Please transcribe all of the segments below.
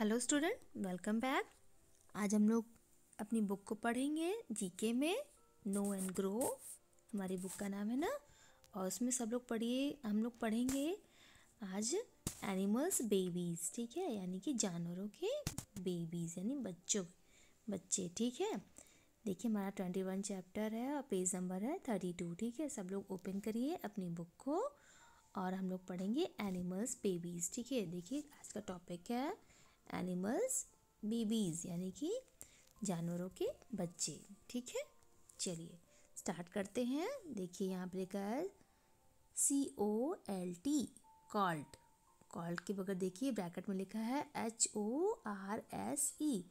hello student welcome back आज हम लोग अपनी बुक को पढ़ेंगे जीके में नो एंड ग्रो हमारी बुक का नाम है ना और उसमें सब लोग पढ़िए हम लोग पढ़ेंगे आज एनिमल्स बेबीज़ ठीक है यानी कि जानवरों के बेबीज़ यानी बच्चों बच्चे ठीक है देखिए हमारा ट्वेंटी वन चैप्टर है और पेज नंबर है थर्टी टू ठीक है सब लोग ओपन करिए अपनी बुक को और हम लोग पढ़ेंगे एनिमल्स बेबीज़ ठीक है देखिए आज का टॉपिक है एनिमल्स बेबीज यानी कि जानवरों के बच्चे ठीक है चलिए स्टार्ट करते हैं देखिए यहाँ पर लिखा है C O L T colt colt के बगैर देखिए ब्रैकेट में लिखा है H O R S E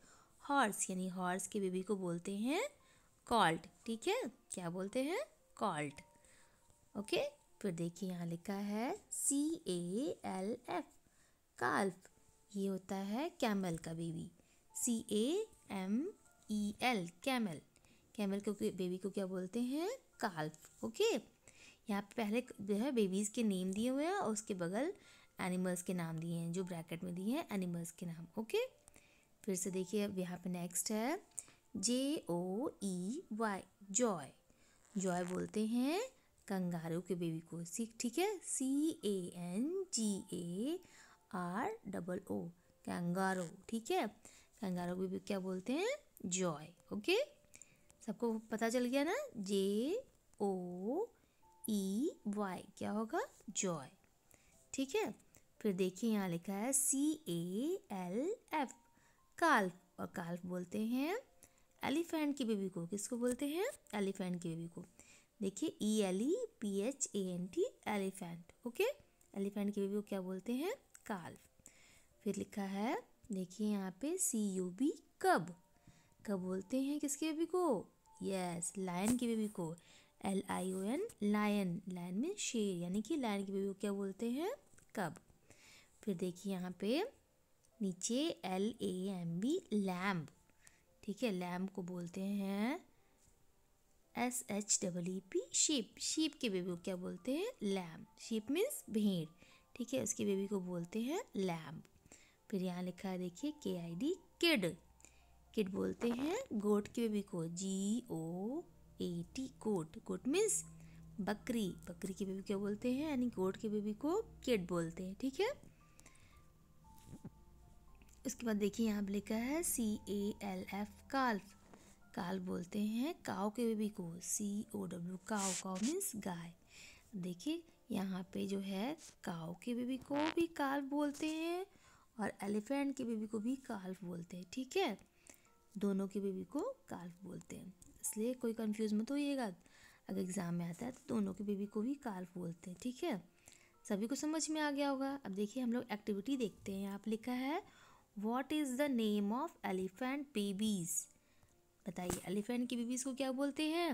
horse यानी हॉर्स के बेबी को बोलते हैं कॉल्ट ठीक है क्या बोलते हैं कॉल्ट ओके फिर देखिए यहाँ लिखा है सी ए एल एफ काल्फ ये होता है कैमल का baby C A M E L camel camel को बेबी को क्या बोलते हैं काल्फ ओके यहाँ पे पहले जो है बेबीज़ के नेम दिए हुए हैं और उसके बगल एनिमल्स के नाम दिए हैं जो ब्रैकेट में दिए हैं एनिमल्स के नाम ओके फिर से देखिए अब यहाँ पे नेक्स्ट है J O E Y joey joey बोलते हैं कंगारू के बेबी को सी ठीक है C A N G A R double O kangaroo ठीक है कैंगारो को भी क्या बोलते हैं जॉय ओके सबको पता चल गया ना जे ओ ई वाई क्या होगा जॉय ठीक है फिर देखिए यहाँ लिखा है सी ए एल एफ काल्फ और काल्फ बोलते हैं एलिफेंट की बेबी को किसको बोलते हैं एलिफेंट की बेबी को देखिए E L E P H A N T elephant okay elephant की बेबी को क्या बोलते हैं काल फिर लिखा है देखिए यहाँ पे सी यू बी कब कब बोलते हैं किसके बेबी को यस लायन के बेबी को L I O N lion lion में शेर यानी कि लायन के बेबी को क्या बोलते हैं कब फिर देखिए यहाँ पे नीचे L A M B lamb ठीक है लैम्ब को बोलते हैं S H double E P sheep sheep के बेबी को क्या बोलते हैं लैम्ब शीप मीन्स भेड़ ठीक है उसकी बेबी को बोलते हैं लैम्ब फिर यहाँ लिखा है देखिए के आई डी किड किड बोलते हैं गोट की बेबी को जी ओ A T goat goat means बकरी बकरी की बेबी क्या बोलते हैं यानी गोट की बेबी को किड बोलते हैं ठीक है उसके बाद देखिए यहाँ पर लिखा है सी ए एल एफ काल्फ काल बोलते हैं काव के बेबी को सी ओ डब्ल्यू काव काव मीन्स गाय देखिए यहाँ पे जो है काव के बेबी को भी काल्फ बोलते हैं और एलिफेंट के बेबी को भी काल्फ बोलते हैं ठीक है दोनों के बेबी को काल्फ बोलते हैं इसलिए कोई कंफ्यूज मत होइएगा अगर एग्ज़ाम में आता है तो दोनों के बेबी को भी काल्फ बोलते हैं ठीक है सभी को समझ में आ गया होगा अब देखिए हम लोग एक्टिविटी देखते हैं यहाँ पर लिखा है what is the name of elephant babies बताइए एलिफेंट की बेबीज़ को क्या बोलते हैं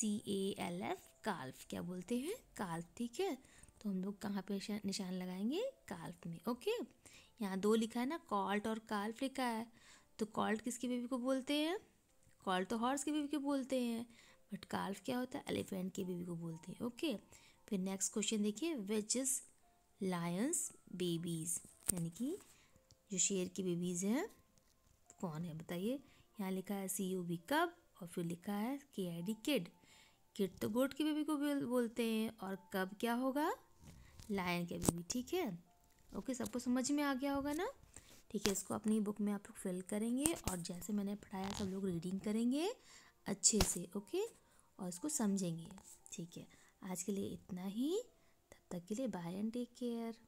सी ए एल एफ काल्फ क्या बोलते हैं काल्फ ठीक है तो हम लोग कहाँ पे निशान लगाएंगे काल्फ में ओके यहाँ दो लिखा है ना कॉल्ट और काल्फ लिखा है तो कॉल्ट किसकी बेबी को बोलते हैं कॉल्ट तो हॉर्स की बेबी को बोलते हैं बट काल्फ क्या होता है एलिफेंट की बेबी को बोलते हैं ओके फिर नेक्स्ट क्वेश्चन देखिए विच इज़ लायंस बेबीज़ यानी कि जो शेर की बेबीज़ हैं कौन है बताइए यहाँ लिखा है सी यू बी कब और फिर लिखा है के आई डी किड किट तो गोट की बेबी को बोलते हैं और कब क्या होगा लायन के बेबी ठीक है ओके सबको समझ में आ गया होगा ना ठीक है इसको अपनी बुक में आप लोग फिल करेंगे और जैसे मैंने पढ़ाया सब लोग रीडिंग करेंगे अच्छे से ओके और इसको समझेंगे ठीक है आज के लिए इतना ही तब तक के लिए बाय एंड टेक केयर